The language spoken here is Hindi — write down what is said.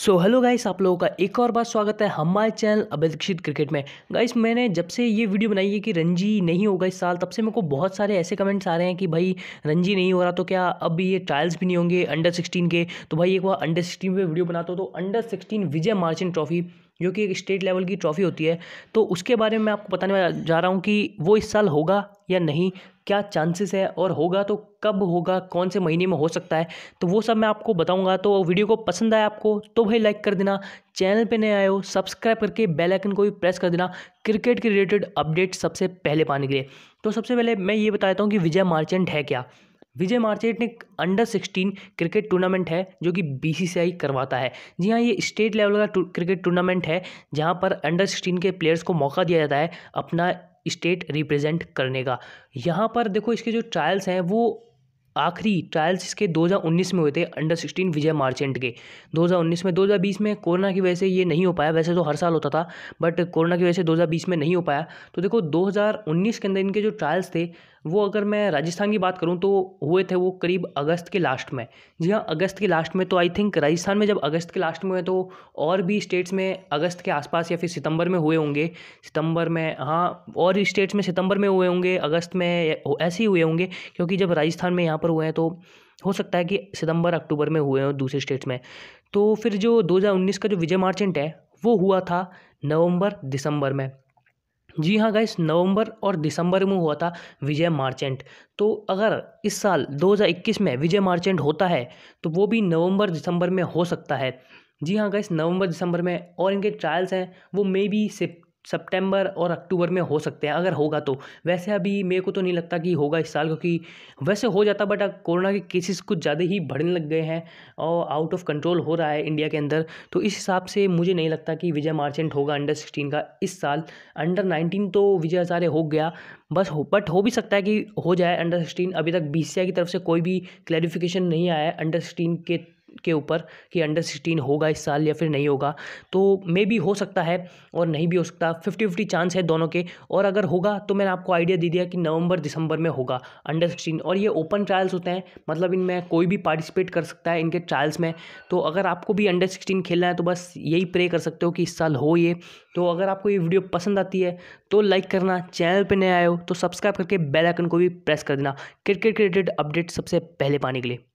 सो हेलो गाइस आप लोगों का एक और बार स्वागत है हमारे चैनल अभिलक्षित क्रिकेट में गाइस मैंने जब से ये वीडियो बनाई है कि रणजी नहीं होगा इस साल तब से मेरे को बहुत सारे ऐसे कमेंट्स आ रहे हैं कि भाई रणजी नहीं हो रहा तो क्या अब ये ट्रायल्स भी नहीं होंगे अंडर सिक्सटीन के तो भाई एक बार अंडर सिक्सटीन पर वीडियो बनाता हूँ तो under sixteen Vijay Merchant trophy जो कि एक स्टेट लेवल की ट्रॉफी होती है तो उसके बारे में मैं आपको बताने जा रहा हूँ कि वो इस साल होगा या नहीं क्या चांसेस है और होगा तो कब होगा कौन से महीने में हो सकता है तो वो सब मैं आपको बताऊंगा तो वीडियो को पसंद आया आपको तो भाई लाइक कर देना चैनल पे नए आए हो सब्सक्राइब करके बेल आइकन को भी प्रेस कर देना क्रिकेट के रिलेटेड अपडेट सबसे पहले पाने के लिए तो सबसे पहले मैं ये बताता हूँ कि विजय मार्चेंट है क्या विजय मार्चेंट एक अंडर सिक्सटीन क्रिकेट टूर्नामेंट है जो कि बीसीसीआई करवाता है जी हाँ ये स्टेट लेवल का क्रिकेट टूर्नामेंट है जहाँ पर अंडर सिक्सटीन के प्लेयर्स को मौका दिया जाता है अपना स्टेट रिप्रेजेंट करने का यहाँ पर देखो इसके जो ट्रायल्स हैं वो आखिरी ट्रायल्स इसके 2019 में हुए थे अंडर 16 विजय मार्चेंट के 2019 में 2020 में कोरोना की वजह से ये नहीं हो पाया वैसे तो हर साल होता था बट कोरोना की वजह से 2020 में नहीं हो पाया तो देखो 2019 के अंदर इनके जो ट्रायल्स थे वो अगर मैं राजस्थान की बात करूँ तो हुए थे वो करीब अगस्त के लास्ट में जी हाँ अगस्त के लास्ट में तो आई थिंक राजस्थान में जब अगस्त के लास्ट में हुए तो और भी स्टेट्स में अगस्त के आसपास या फिर सितंबर में हुए होंगे सितंबर में हाँ और स्टेट्स में सितंबर में हुए होंगे अगस्त में ऐसे ही हुए होंगे क्योंकि जब राजस्थान में यहाँ पर पर हुए हैं तो हो सकता है कि सितंबर अक्टूबर में हुए हों दूसरे स्टेट्स में तो फिर जो 2019 का जो विजय मार्चेंट है वो हुआ था नवंबर दिसंबर में जी हाँ गाइस नवंबर और दिसंबर में हुआ था विजय मार्चेंट तो अगर इस साल 2021 में विजय मार्चेंट होता है तो वो भी नवंबर दिसंबर में हो सकता है जी हाँ गाइस नवंबर दिसंबर में और इनके ट्रायल्स हैं वो मे बी सितंबर और अक्टूबर में हो सकते हैं अगर होगा तो वैसे अभी मेरे को तो नहीं लगता कि होगा इस साल क्योंकि वैसे हो जाता बट अब कोरोना के केसेस कुछ ज़्यादा ही बढ़ने लग गए हैं और आउट ऑफ कंट्रोल हो रहा है इंडिया के अंदर तो इस हिसाब से मुझे नहीं लगता कि विजय मार्चेंट होगा अंडर सिक्सटीन का इस साल अंडर नाइनटीन तो विजय हज़ारे हो गया बस हो बट हो भी सकता है कि हो जाए अंडर सिक्सटीन अभी तक बी की तरफ से कोई भी क्लैरिफिकेशन नहीं आया है अंडर सिक्सटीन के के ऊपर कि अंडर सिक्सटीन होगा इस साल या फिर नहीं होगा तो मे भी हो सकता है और नहीं भी हो सकता फिफ्टी फिफ्टी चांस है दोनों के और अगर होगा तो मैंने आपको आइडिया दे दिया कि नवंबर दिसंबर में होगा अंडर सिक्सटीन और ये ओपन ट्रायल्स होते हैं मतलब इनमें कोई भी पार्टिसिपेट कर सकता है इनके ट्रायल्स में तो अगर आपको भी अंडर सिक्सटीन खेलना है तो बस यही प्रे कर सकते हो कि इस साल हो ये तो अगर आपको ये वीडियो पसंद आती है तो लाइक करना चैनल पर नए आए हो तो सब्सक्राइब करके बेलाइकन को भी प्रेस कर देना क्रिकेट रिलेटेड अपडेट सबसे पहले पाने के लिए